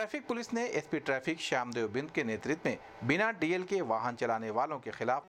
traffic police ने SP traffic Shyamdev Bind के नेतृत्व में बिना डीएल के वाहन चलाने वालों के खिलाफ